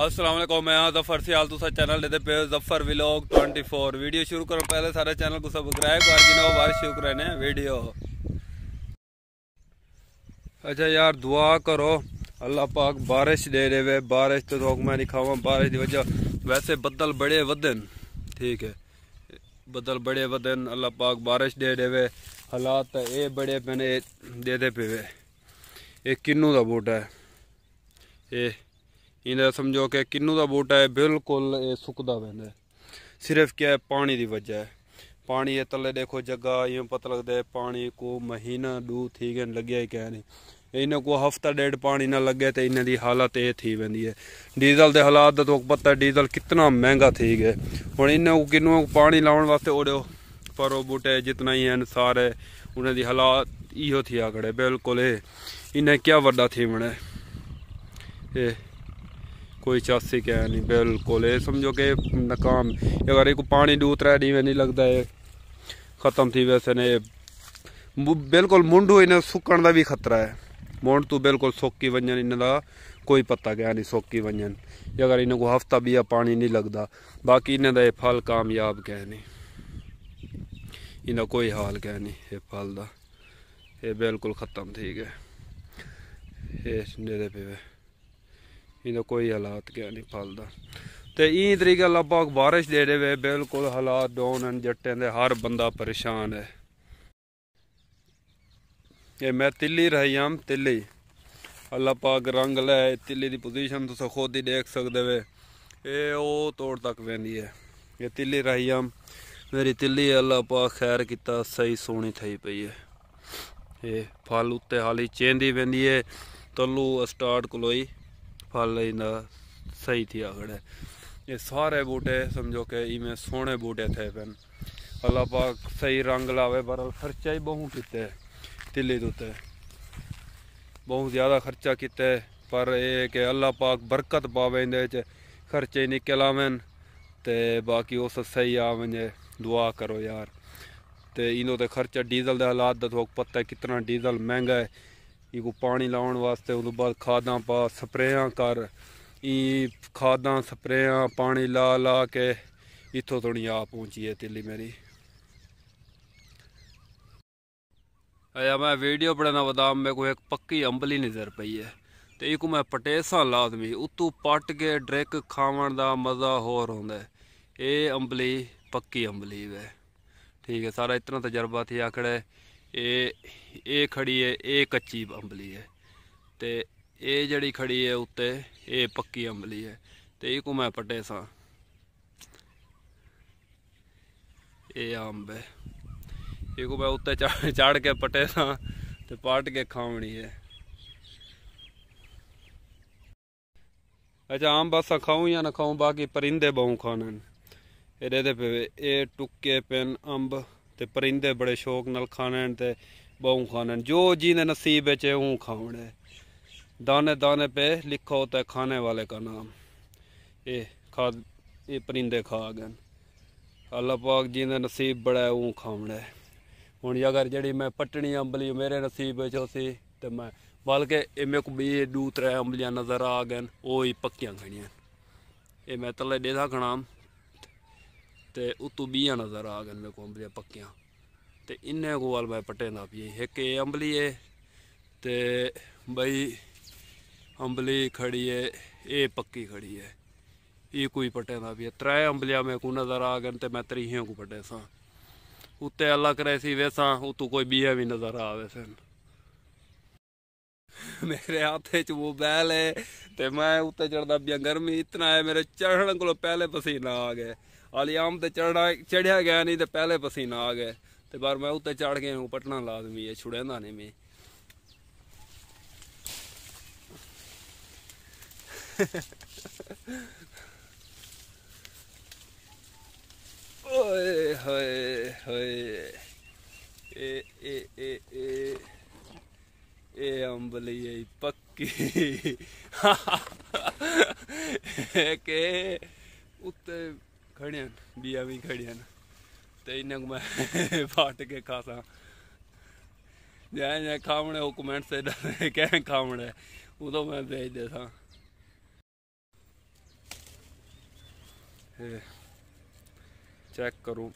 असलम मैं जफ़र से आलतू चैनल लेते पे जफ़र ट्वेंटी फोर वीडियो शुरू करो पहले सारे चैनल को सब्सक्राइब और गिनो बार शुरू करने वीडियो अच्छा यार दुआ करो अल्लाह पाक बारिश दे दे वे बारिश तो रोक मैं नहीं खावा बारिश की वजह वैसे बदल बड़े वदन ठीक है बदल बड़े वदन अल्लाह पाक बारिश दे दे वे हालात ये बड़े मैंने दे पे वे ये किन्नू का बूटा है ये ਇਹਦਾ ਸਮਝੋ ਕਿ ਕਿੰਨੂ ਦਾ ਬੂਟਾ ਹੈ ਬਿਲਕੁਲ ਇਹ ਸੁੱਕਦਾ ਪੈਂਦਾ ਸਿਰਫ ਕਿ ਹੈ ਪਾਣੀ ਦੀ ਵਜ੍ਹਾ ਹੈ ਪਾਣੀ ਇਹ ਤਲੇ ਦੇਖੋ ਜੱਗਾ ਇਹ ਪਤ ਲੱਗਦਾ ਹੈ ਪਾਣੀ ਕੋ ਮਹੀਨਾ ਦੂ ਠੀਕ ਹੈ ਲੱਗਿਆ ਹੀ ਕਹਿ ਨਹੀਂ ਇਹਨਾਂ ਕੋ ਹਫਤਾ ਡੇਢ ਪਾਣੀ ਨਾ ਲੱਗੇ ਤੇ ਇਹਨਾਂ ਦੀ ਹਾਲਤ ਇਹ ਥੀ ਬੰਦੀ ਹੈ ਡੀਜ਼ਲ ਦੇ ਹਾਲਾਤ ਦਾ ਤੋਕ ਪਤਾ ਡੀਜ਼ਲ ਕਿੰਨਾ ਮਹਿੰਗਾ ਥੀ ਗਿਆ ਹੁਣ ਇਹਨਾਂ ਕੋ ਕਿੰਨੂ ਪਾਣੀ ਲਾਉਣ ਵਾਸਤੇ ਉਹੜਿਓ ਪਰ ਉਹ ਬੂਟੇ ਜਿਤਨਾ ਹੀ ਅਨਸਾਰ ਹੈ ਉਹਨਾਂ ਦੀ ਹਾਲਾਤ ਇਹੋ ਥੀ ਗੜੇ ਬਿਲਕੁਲ ਇਹਨਾਂ ਕਿਆ ਵੱਡਾ ਥੀ ਬਣਾ ਇਹ कोई चासी कह नहीं बिल्कुल ये समझो कि नाकाम अगर एक पानी दू त्रै डी नहीं लगता है ख़त्म थी वैसे ने बिल्कुल मुंडू इन्हें सुकन का भी खतरा है मुंड तू तो बिल्कुल सौकी वजन इन्हों कोई पत्ता क्या नहीं सौकी वजन अगर इन्हों को हफ्ता भी पानी नहीं लगता बाकी इन्हें ये फल कामयाब कह नहीं इन्हें कोई हाल कह नहीं ये फल का ये बिल्कुल ख़त्म ठीक है ये पे ਇਹਦਾ ਕੋਈ ਹਾਲਾਤ ਕਿਆ ਨਹੀਂ ਫਲਦਾ ਤੇ ਇਹ ਤਰੀਕਾ ਲੱਭਾ ਬਾਰਿਸ਼ ਦੇ ਦੇਵੇ ਬਿਲਕੁਲ ਹਾਲਾਤ ਡਾਊਨ ਹਨ ਜੱਟਾਂ ਦੇ ਹਰ ਬੰਦਾ ਪਰੇਸ਼ਾਨ ਹੈ ਇਹ ਮੈਂ ਤਿੱਲੀ ਰਹੀਮ ਤਿੱਲੀ ਅੱਲਾ ਪਾਕ ਰੰਗ ਲੈ ਤਿੱਲੀ ਦੀ ਪੋਜੀਸ਼ਨ ਤੁਸੀਂ ਖੁਦ ਹੀ ਦੇਖ ਸਕਦੇ ਵੇ ਇਹ ਉਹ ਤੋੜ ਤੱਕ ਵੈਂਦੀ ਹੈ ਇਹ ਤਿੱਲੀ ਰਹੀਮ ਮੇਰੀ ਤਿੱਲੀ ਅੱਲਾ ਪਾਕ ਖੈਰ ਕੀਤਾ ਸਹੀ ਸੋਹਣੀ ਥਈ ਪਈ ਹੈ ਇਹ ਫਲ ਉੱਤੇ ਹਾਲੀ ਚੇਂਦੀ ਵੈਂਦੀ ਹੈ ਤੱਲੂ ਸਟਾਰਟ ਕੋਲੋਈ फल इन सही थी अगड़े ये सारे बूटे समझो कि इमें सोने बूटे थे पेन अल्लाह पाक सही रंग लावे पर खर्चा ही बहुत किते तिली दुते बहुत ज़्यादा खर्चा किते पर यह कि अल्लाह पाक बरकत पावे इन खर्चे निकल आवेन तो बाकी उस सही आवन दुआ करो यार तो इनो तो खर्चा डीजल के हालात का पता है कितना डीजल महंगा है ਇਹ ਕੋ ਪਾਣੀ ਲਾਉਣ ਵਾਸਤੇ ਉਦੋਂ ਬਾਅਦ ਖਾਦਾਂ ਪਾ ਸਪਰੇਆਂ ਕਰ ਇਹ ਖਾਦਾਂ ਸਪਰੇਆਂ ਪਾਣੀ ਲਾ ਲਾ ਕੇ ਇੱਥੋਂ ਤੋਂਣੀ ਆ ਪਹੁੰਚੀ ਹੈ ਤੇਲੀ ਮੇਰੀ ਆਇਆ ਮੈਂ ਵੀਡੀਓ ਬਣਾਉਣਾ ਵਦਾਮ ਮੇ ਕੋ ਇੱਕ ਪੱਕੀ ਅੰਬਲੀ ਨਜ਼ਰ ਪਈ ਹੈ ਤੇ ਇਹ ਕੋ ਮੈਂ ਪਟੇਸਾਂ ਲਾਦਮੀ ਉਤੋਂ ਪਟ ਕੇ ਡ੍ਰਿੰਕ ਖਾਵਣ ਦਾ ਮਜ਼ਾ ਹੋਰ ਹੁੰਦਾ ਹੈ ਇਹ ਅੰਬਲੀ ਪੱਕੀ ਅੰਬਲੀ ਵੇ ਠੀਕ ਹੈ ਸਾਰਾ ਇਤਨਾ ਤਜਰਬਾ ਤੇ ਆਖੜੇ ਇਹ ਇਹ ਖੜੀ ਹੈ ਇਹ ਕੱਚੀ ਅੰਬਲੀ ਹੈ ਤੇ ਇਹ ਜਿਹੜੀ ਖੜੀ ਹੈ ਉੱਤੇ ਇਹ ਪੱਕੀ ਅੰਬਲੀ ਹੈ ਤੇ ਇਹ ਕੋ ਮੈਂ ਪੱਟੇ ਸਾਂ ਇਹ ਅੰਬ ਹੈ ਇਹ ਕੋ ਮੈਂ ਉੱਤੇ ਚੜ ਕੇ ਪੱਟੇ ਸਾਂ ਤੇ ਪਾਟ ਕੇ ਖਾਵਣੀ ਹੈ अच्छा आम बस खाऊं या ना खाऊं बाकी परिंदे बहु खाने एडे पे ये टुके पेन अम्ब तो ਪਰਿੰਦੇ बड़े ਸ਼ੌਕ ਨਾਲ खाने ਤੇ ਬਹੁ ਖਾਣੇ ਜੋ ਜਿਹਦੇ ਨਸੀਬ ਵਿੱਚ ਹੈ ਉਹ दाने दाने पे लिखो तो खाने वाले का नाम ये खा ये परिंदे खा गए अल्लाह पाक जी नसीब बड़ा है ऊँ खावना हूँ अगर जड़ी मैं पटनी अम्बली मेरे नसीब सी तो मैं बल्कि मेरे को बे दू त्रै अम्बलियाँ नज़र आ गए वो ही पक्कियाँ खड़ियाँ ये मैं तले डेदा खड़ा तो उत्तू बीह नज़र आ गए मेरे को अम्बलियाँ पक्कियां ते इन्ने को वाल मैं पट्टे नापिए एक ये अम्बली है ते भाई अम्बली खड़ी है ये पक्की खड़ी है ये कोई पट्टे नापिए त्रै अम्बलियाँ मेरे को नज़र आ गए तो मैं त्रीहें को पट्टे सा उत्ते अल्लाह करे सी वैसा उतू कोई बीह भी नज़र आवे सन मेरे हाथे च वो बैल है ते मैं उत्ते चढ़दा पिया गर्मी इतना है मेरे चढ़न को पहले पसीना आ गया ਹਾਲੇ ਆਮ ਤੇ ਚੜਾ ਚੜਿਆ ਗਿਆ ਨਹੀਂ ਤੇ ਪਹਿਲੇ ਪਸੀਨਾ ਆ ਗਿਆ ਤੇ ਪਰ ਮੈਂ ਉੱਤੇ ਚੜ ਕੇ ਉਹ ਪਟਣਾ ਲਾਜ਼ਮੀ ਹੈ ਛੁੜੇਂਦਾ ਨਹੀਂ ਮੈਂ ਓਏ ਹੋਏ ਹੋਏ ਏ ਏ ਏ ਏ ਏ ਅੰਬਲੀ ਏ ਪੱਕੀ ਕੇ ਉੱਤੇ ਖੜਿਆ ਬੀਆ ਵੀ ਖੜਿਆ ਤੇ ਇਹਨਾਂ ਨੂੰ ਮੈਂ ਫਾਟ ਕੇ ਖਾਸਾਂ ਜੈ ਜੈ ਖਾਵਣੇ ਉਹ ਕਮੈਂਟ ਸੇ ਦੱਸੇ ਕਹਿ ਖਾਵਣੇ ਉਦੋਂ ਮੈਂ ਭੇਜ ਦੇਸਾਂ ਚੈੱਕ ਕਰੋ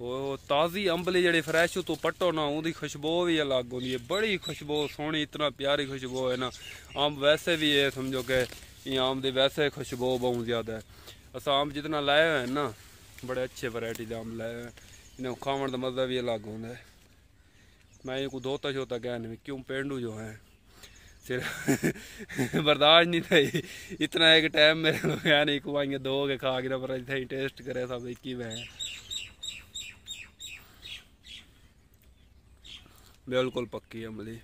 ਉਹ ਤਾਜ਼ੀ ਅੰਬਲੀ ਜਿਹੜੇ ਫਰੈਸ਼ ਤੋਂ ਪੱਟੋ ਨਾ ਉਹਦੀ ਖੁਸ਼ਬੂ ਵੀ ਅਲੱਗ ਹੁੰਦੀ ਹੈ ਬੜੀ ਖੁਸ਼ਬੂ ਸੋਹਣੀ ਇਤਨਾ ਪਿਆਰੀ ਖੁਸ਼ਬੂ ਹੈ ਨਾ ਆਮ ਵੈਸੇ ਵੀ ਇਹ ਸਮਝੋ ਕਿ ਇਹ ਆਮ ਦੇ ਵੈਸੇ ਖੁਸ਼ਬੂ ਬਹੁਤ ਜ਼ਿਆਦਾ ਹੈ अस आम जितना लाए हुए हैं ना बड़े अच्छे वरायटी के आम लाए हुए हैं इन्हें खावन का मज़ा भी अलग होता है मैं ये को धोता शोता कह नहीं क्यों पेंडू जो है सिर्फ बर्दाश्त नहीं था इतना एक टाइम मेरे को कह नहीं कुआइया दो के खा गिरा पर इतना टेस्ट करे सब एक ही वह बिल्कुल पक्की अमली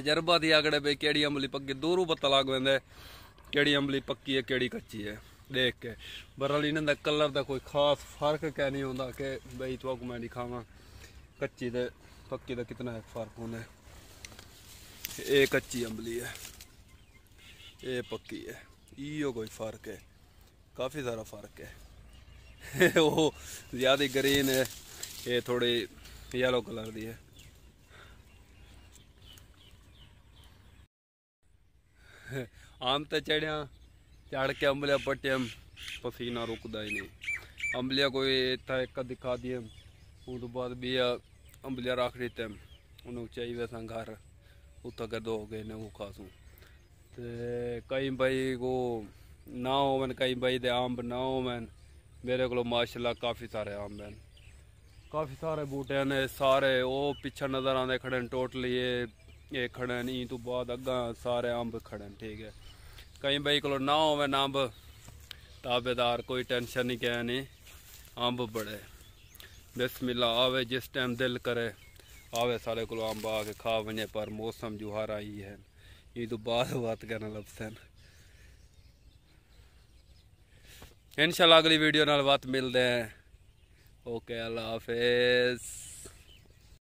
ਤਜਰਬਾ ਦੀ ਆਗੜੇ ਬਈ ਕਿਹੜੀ ਅੰਬਲੀ ਪੱਕੀ ਦੂਰੋਂ ਪਤਾ ਲੱਗ ਜਾਂਦਾ ਕਿਹੜੀ ਅੰਬਲੀ ਪੱਕੀ ਹੈ ਕਿਹੜੀ ਕੱਚੀ ਹੈ ਦੇਖ ਕੇ ਬਰਲ ਇਹਨਾਂ ਦਾ ਕਲਰ ਦਾ ਕੋਈ ਖਾਸ ਫਰਕ ਕਹਿ ਨਹੀਂ ਹੁੰਦਾ ਕਿ ਬਈ ਤੁਹਾਨੂੰ ਮੈਂ ਦਿਖਾਵਾਂ ਕੱਚੀ ਤੇ ਪੱਕੀ ਦਾ ਕਿਤਨਾ ਹੈ ਫਰਕ ਹੁੰਦਾ ਇਹ ਕੱਚੀ ਅੰਬਲੀ ਹੈ ਇਹ ਪੱਕੀ ਹੈ ਇਹੋ ਕੋਈ ਫਰਕ ਹੈ ਕਾਫੀ ਸਾਰਾ ਫਰਕ ਹੈ ਉਹ ਜ਼ਿਆਦਾ ਗ੍ਰੀਨ ਹੈ ਇਹ ਥੋੜੀ ਯੈਲੋ ਕਲਰ ਦੀ ਹੈ ਆਮ ਤੇ ਚੜਿਆ ਚੜ ਕੇ ਅੰਬਲਿਆ ਪਟਿਆ ਪਸੀਨਾ ਰੁਕਦਾ ਹੀ ਨਹੀਂ ਅੰਬਲਿਆ ਕੋਈ ਇੱਥੇ ਇੱਕ ਦਿਖਾ ਦਈਏ ਉਸ ਤੋਂ ਬਾਅਦ ਵੀ ਆ ਅੰਬਲਿਆ ਰੱਖ ਦਿੱਤੇ ਉਹਨੂੰ ਚਾਹੀਦਾ ਸਾਂ ਘਰ ਉੱਥੇ ਗਦੋ ਹੋ ਗਏ ਨੇ ਉਹ ਖਾਸੂ ਤੇ ਕਈ ਬਾਈ ਕੋ ਨਾ ਹੋਵਨ ਕਈ ਬਾਈ ਦੇ ਆਮ ਨਾ ਹੋਵਨ ਮੇਰੇ ਕੋਲ ਮਾਸ਼ਾਅੱਲਾ ਕਾਫੀ ਸਾਰੇ ਆਮ ਹਨ ਕਾਫੀ ਸਾਰੇ ਬੂਟੇ ਨੇ ਸਾਰੇ ਉਹ ਪਿੱਛੇ ਨਜ਼ਰ ਆਉਂਦੇ ਖੜੇ ਟੋਟਲੀ ਇਹ ये खड़े ई तो बाद अगर सारे अंब खड़े ठीक है कई भाई को ना होवे ना अंब ताबेदार कोई टेंशन नहीं कह नहीं अंब बड़े बिस्मिल्ला आवे जिस टाइम दिल करे आवे सारे को अंब आके खा वने पर मौसम जुहारा ही है ई तो बाद बात करना लफ्सन इनशाला अगली वीडियो नाल बात मिलते हैं ओके अल्लाह हाफिज़